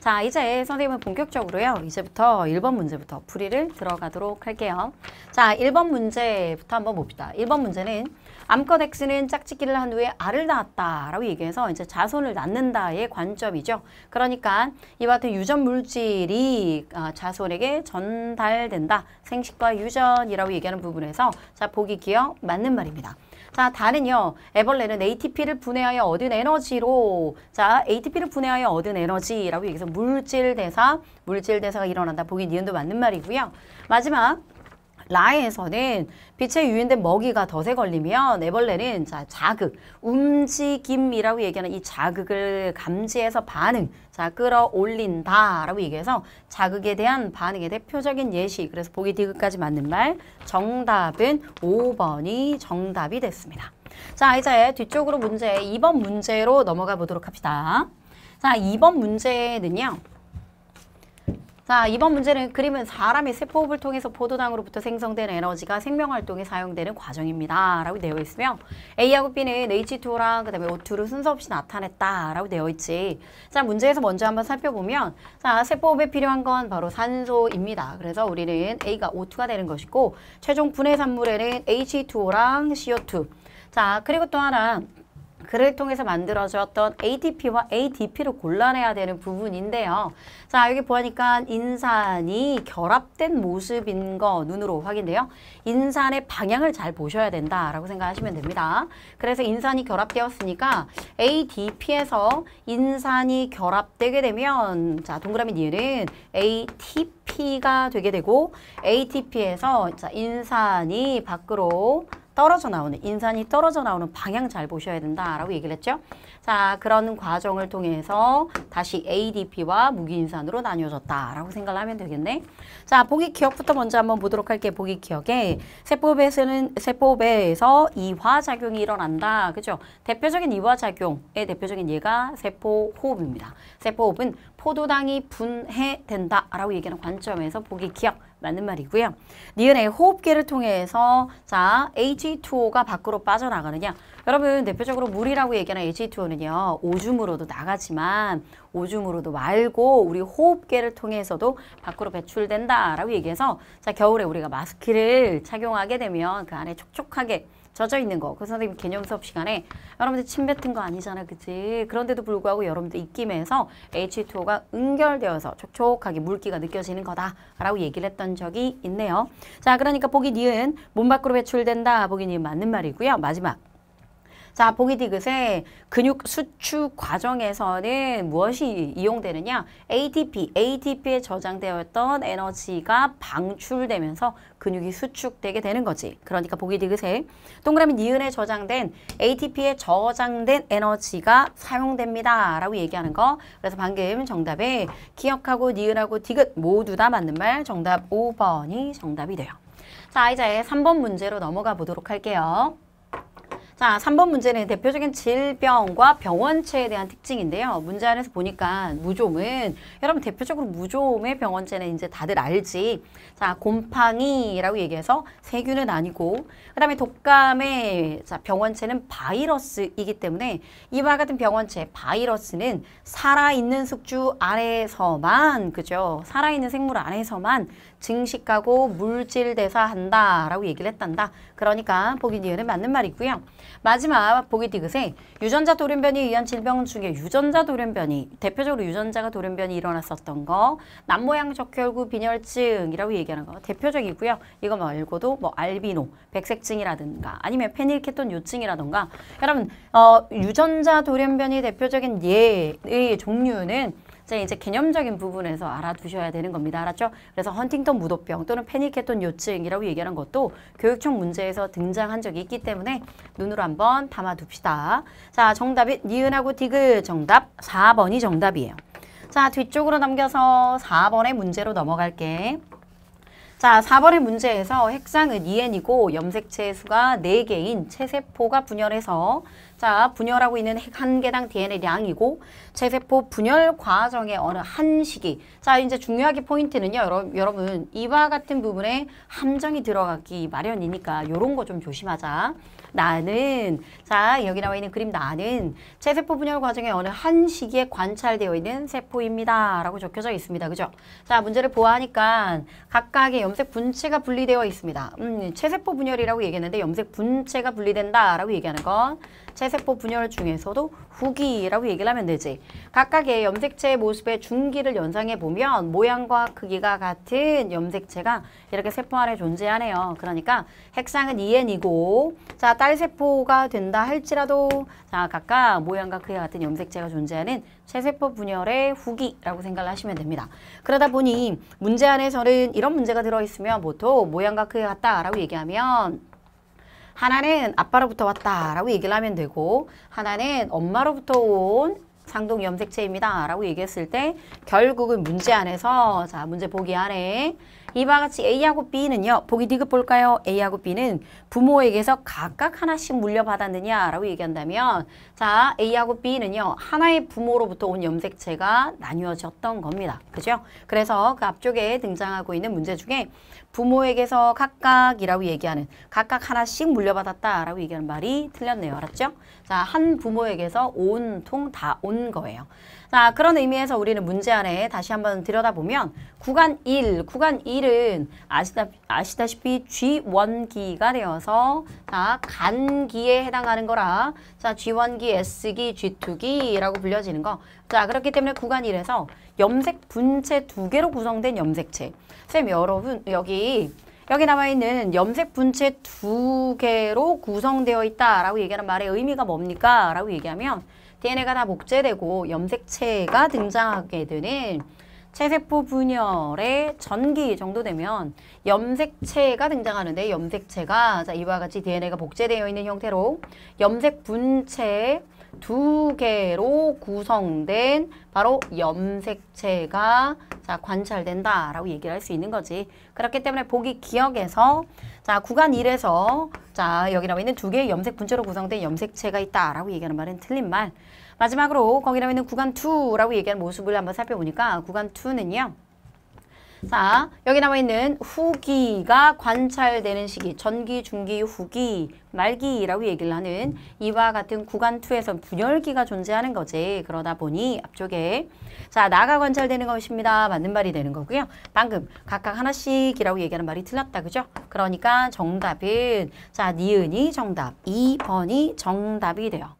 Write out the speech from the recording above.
자, 이제 선생님은 본격적으로요. 이제부터 1번 문제부터 풀이를 들어가도록 할게요. 자, 1번 문제부터 한번 봅시다. 1번 문제는 암컷 X는 짝짓기를 한 후에 알을 낳았다라고 얘기해서 이제 자손을 낳는다의 관점이죠. 그러니까 이와 같은 유전 물질이 어, 자손에게 전달된다. 생식과 유전이라고 얘기하는 부분에서 자, 보기 기억 맞는 말입니다. 자, 다는요. 애벌레는 ATP를 분해하여 얻은 에너지로 자, ATP를 분해하여 얻은 에너지라고 여기서 물질 대사, 물질 대사가 일어난다. 보기 니은도 맞는 말이고요. 마지막 라에서는빛의 유인된 먹이가 덫에 걸리면 애벌레는 자, 자극, 움직임이라고 얘기하는 이 자극을 감지해서 반응, 자 끌어올린다라고 얘기해서 자극에 대한 반응의 대표적인 예시, 그래서 보기 디귿까지 맞는 말, 정답은 5번이 정답이 됐습니다. 자 이제 뒤쪽으로 문제 2번 문제로 넘어가 보도록 합시다. 자 2번 문제는요. 자, 이번 문제는 그림은 사람이 세포호흡을 통해서 포도당으로부터 생성된 에너지가 생명활동에 사용되는 과정입니다. 라고 되어 있으며 A하고 B는 H2O랑 그 다음에 O2를 순서 없이 나타냈다. 라고 되어 있지. 자, 문제에서 먼저 한번 살펴보면 자, 세포호흡에 필요한 건 바로 산소입니다. 그래서 우리는 A가 O2가 되는 것이고 최종 분해산물에는 H2O랑 CO2 자, 그리고 또 하나 그를 통해서 만들어졌던 ATP와 ADP로 골라내야 되는 부분인데요. 자 여기 보니까 인산이 결합된 모습인 거 눈으로 확인돼요. 인산의 방향을 잘 보셔야 된다라고 생각하시면 됩니다. 그래서 인산이 결합되었으니까 ADP에서 인산이 결합되게 되면 자 동그라미 니은 ATP가 되게 되고 ATP에서 자, 인산이 밖으로 떨어져 나오는 인산이 떨어져 나오는 방향 잘 보셔야 된다라고 얘기를 했죠. 자, 그런 과정을 통해서 다시 ADP와 무기인산으로 나뉘어졌다라고 생각을 하면 되겠네. 자, 보기 기억부터 먼저 한번 보도록 할게. 요 보기 기억에 세포배에서는 세포배에서 이화 작용이 일어난다. 그죠? 대표적인 이화 작용의 대표적인 예가 세포 호흡입니다. 세포 호흡은 포도당이 분해된다라고 얘기하는 관점에서 보기 기억 맞는 말이고요. 니은의 호흡기를 통해서 자 H2O가 밖으로 빠져나가느냐 여러분 대표적으로 물이라고 얘기하는 H2O는요. 오줌으로도 나가지만 오줌으로도 말고 우리 호흡계를 통해서도 밖으로 배출된다라고 얘기해서 자 겨울에 우리가 마스크를 착용하게 되면 그 안에 촉촉하게 젖어 있는 거. 그 선생님 개념 수업 시간에 여러분들 침 뱉은 거 아니잖아, 그치? 그런데도 불구하고 여러분들 입김에서 H2O가 응결되어서 촉촉하게 물기가 느껴지는 거다라고 얘기를 했던 적이 있네요. 자, 그러니까 보기 니은 몸 밖으로 배출된다. 보기 니은 맞는 말이고요. 마지막. 자, 보기 디귿의 근육 수축 과정에서는 무엇이 이용되느냐? ATP, ATP에 저장되어 있던 에너지가 방출되면서 근육이 수축되게 되는 거지. 그러니까 보기 디귿의 동그라미 니은에 저장된 ATP에 저장된 에너지가 사용됩니다. 라고 얘기하는 거. 그래서 방금 정답에 기억하고 니은하고 디귿 모두 다 맞는 말 정답 5번이 정답이 돼요. 자, 이제 3번 문제로 넘어가 보도록 할게요. 자, 3번 문제는 대표적인 질병과 병원체에 대한 특징인데요. 문제 안에서 보니까 무좀은 여러분 대표적으로 무좀의 병원체는 이제 다들 알지. 자, 곰팡이라고 얘기해서 세균은 아니고 그다음에 독감의 자, 병원체는 바이러스이기 때문에 이와 같은 병원체 바이러스는 살아있는 숙주 안에서만 그죠? 살아있는 생물 안에서만 증식하고 물질대사한다라고 얘기를 했단다. 그러니까 보기 디귿은 맞는 말이고요. 마지막 보기 디귿에 유전자 돌연변이에 의한 질병 중에 유전자 돌연변이, 대표적으로 유전자가 돌연변이 일어났었던 거, 남모양 적혈구 빈혈증이라고 얘기하는 거 대표적이고요. 이거 말고도 뭐 알비노, 백색증이라든가 아니면 페닐케톤 요증이라든가 여러분 어, 유전자 돌연변이 대표적인 예의 종류는 이제 개념적인 부분에서 알아두셔야 되는 겁니다. 알았죠? 그래서 헌팅턴 무도병 또는 패닉했던 요증이라고 얘기하는 것도 교육청 문제에서 등장한 적이 있기 때문에 눈으로 한번 담아둡시다. 자, 정답이 니은하고 디귿 정답 4번이 정답이에요. 자, 뒤쪽으로 넘겨서 4번의 문제로 넘어갈게. 자, 4번의 문제에서 핵상은 EN이고 염색체 수가 4개인 체세포가 분열해서 자, 분열하고 있는 핵 한 개당 DNA 량이고체세포 분열 과정의 어느 한 시기. 자, 이제 중요하게 포인트는요. 여러, 여러분, 이와 같은 부분에 함정이 들어가기 마련이니까 요런 거 좀 조심하자. 나는 자, 여기 나와 있는 그림 나는 체세포 분열 과정의 어느 한 시기에 관찰되어 있는 세포입니다. 라고 적혀져 있습니다. 그죠? 자, 문제를 보아하니까 각각의 염색 분체가 분리되어 있습니다. 음, 체세포 분열이라고 얘기했는데 염색 분체가 분리된다라고 얘기하는 건 체세포 분열 중에서도 후기라고 얘기를 하면 되지. 각각의 염색체의 모습의 중기를 연상해 보면 모양과 크기가 같은 염색체가 이렇게 세포 안에 존재하네요. 그러니까 핵상은 EN이고 자, 딸세포가 된다 할지라도 자, 각각 모양과 크기가 같은 염색체가 존재하는 체세포 분열의 후기라고 생각을 하시면 됩니다. 그러다 보니 문제 안에서는 이런 문제가 들어있으면 보통 모양과 크기가 같다라고 얘기하면 하나는 아빠로부터 왔다라고 얘기를 하면 되고 하나는 엄마로부터 온 상동 염색체입니다. 라고 얘기했을 때 결국은 문제 안에서 자 문제 보기 안에 이와 같이 A하고 B는요. 보기 디귿 볼까요? A하고 B는 부모에게서 각각 하나씩 물려받았느냐라고 얘기한다면 자 A하고 B는요. 하나의 부모로부터 온 염색체가 나뉘어졌던 겁니다. 그죠? 그래서 그 앞쪽에 등장하고 있는 문제 중에 부모에게서 각각이라고 얘기하는 각각 하나씩 물려받았다라고 얘기하는 말이 틀렸네요. 알았죠? 자, 한 부모에게서 온 통 다 온 거예요. 자, 그런 의미에서 우리는 문제 안에 다시 한번 들여다보면 구간 1, 구간 1은 아시다, 아시다시피 G1기가 되어서 자, 간기에 해당하는 거라 자, G1기, S기, G2기라고 불려지는 거. 자, 그렇기 때문에 구간 1에서 염색 분체 두 개로 구성된 염색체. 쌤, 여러분, 여기 여기 남아있는 염색 분체 두 개로 구성되어 있다라고 얘기하는 말의 의미가 뭡니까? 라고 얘기하면 DNA가 다복제되고 염색체가 등장하게 되는 체세포 분열의 전기 정도 되면 염색체가 등장하는데 염색체가 자 이와 같이 DNA가 복제되어 있는 형태로 염색 분체 두 개로 구성된 바로 염색체가 자, 관찰된다라고 얘기를 할 수 있는 거지. 그렇기 때문에 보기 기억에서 자, 구간 1에서 자, 여기 나와 있는 두 개의 염색 분체로 구성된 염색체가 있다라고 얘기하는 말은 틀린 말. 마지막으로 거기 나와 있는 구간 2라고 얘기하는 모습을 한번 살펴보니까 구간 2는요. 자, 여기 나와 있는 후기가 관찰되는 시기, 전기, 중기, 후기, 말기라고 얘기를 하는 이와 같은 구간 2에서 분열기가 존재하는 거지. 그러다 보니 앞쪽에 자, 나가 관찰되는 것입니다. 맞는 말이 되는 거고요. 방금 각각 하나씩이라고 얘기하는 말이 틀렸다. 그죠? 그러니까 정답은 자, 니은이 정답, 2번이 정답이 돼요.